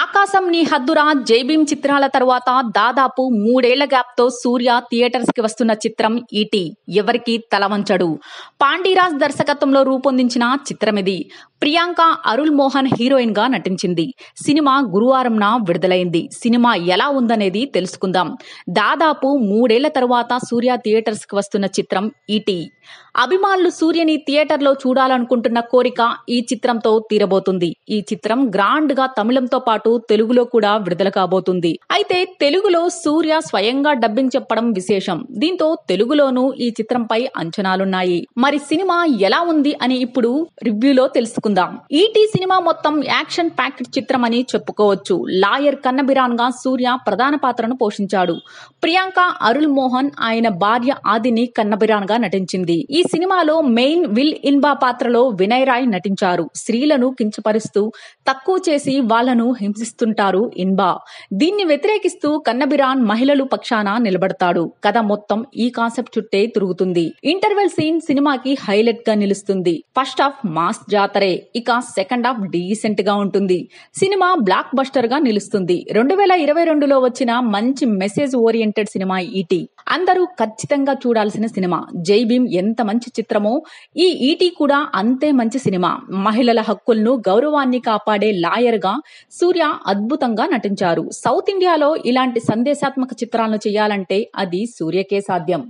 ఆకాశం నీ హద్దురా జైబీం చిత్రాల తర్వాత దాదాపు మూడేళ్ల గ్యాప్ తో సూర్య థియేటర్స్ కి వస్తున్న చిత్రం ఈటీ e ఎవరికి తలవంచడు పాండిరాజ్ దర్శకత్వంలో రూపొందించిన చిత్రమిది ప్రియాంక అరుల్ మోహన్ హీరోయిన్ గా నటించింది సినిమా గురువారంన విడుదలైంది సినిమా ఎలా ఉందనేది తెలుసుకుందాం దాదాపు మూడేళ్ల తర్వాత సూర్య థియేటర్స్ కి వస్తున్న చిత్రం ఈటీ e అభిమానులు సూర్యని థియేటర్లో చూడాలనుకుంటున్న కోరిక ఈ చిత్రంతో తీరబోతుంది ఈ చిత్రం గ్రాండ్ గా తమిళంతో పాటు తెలుగులో కూడా విడుదల కాబోతుంది అయితే తెలుగులో సూర్య స్వయంగా డబ్బింగ్ చెప్పడం విశేషం దీంతో తెలుగులోనూ ఈ చిత్రంపై అంచనాలున్నాయి మరి సినిమా ఎలా ఉంది అని ఇప్పుడు రివ్యూలో తెలుసుకుంది తెలుసుకుందాం ఈటీ e సినిమా మొత్తం యాక్షన్ ప్యాక్డ్ చిత్రం అని చెప్పుకోవచ్చు లాయర్ కన్నబిరాన్ గా సూర్య ప్రధాన పాత్రను పోషించాడు ప్రియాంక అరుల్ మోహన్ ఆయన భార్య ఆదిని కన్నబిరాన్ గా నటించింది ఈ సినిమాలో మెయిన్ విల్ ఇన్బా పాత్రలో వినయ్ రాయ్ నటించారు స్త్రీలను కించపరుస్తూ తక్కువ చేసి వాళ్లను హింసిస్తుంటారు ఇన్బా దీన్ని వ్యతిరేకిస్తూ కన్నబిరాన్ మహిళలు పక్షాన నిలబడతాడు కథ మొత్తం ఈ కాన్సెప్ట్ చుట్టే తిరుగుతుంది ఇంటర్వెల్ సీన్ సినిమాకి హైలైట్ గా నిలుస్తుంది ఫస్ట్ ఆఫ్ మాస్ జాతరే ఇక సెకండ్ హాఫ్ డీసెంట్ గా ఉంటుంది సినిమా బ్లాక్ బస్టర్ గా నిలుస్తుంది రెండు వేల ఇరవై రెండులో వచ్చిన మంచి మెసేజ్ ఓరియంటెడ్ సినిమా ఈటీ e అందరూ ఖచ్చితంగా చూడాల్సిన సినిమా జై భీమ్ ఎంత మంచి చిత్రమో ఈ ఈటీ e కూడా అంతే మంచి సినిమా మహిళల హక్కులను గౌరవాన్ని కాపాడే లాయర్ గా సూర్య అద్భుతంగా నటించారు సౌత్ ఇండియాలో ఇలాంటి సందేశాత్మక చిత్రాలను చేయాలంటే అది సూర్యకే సాధ్యం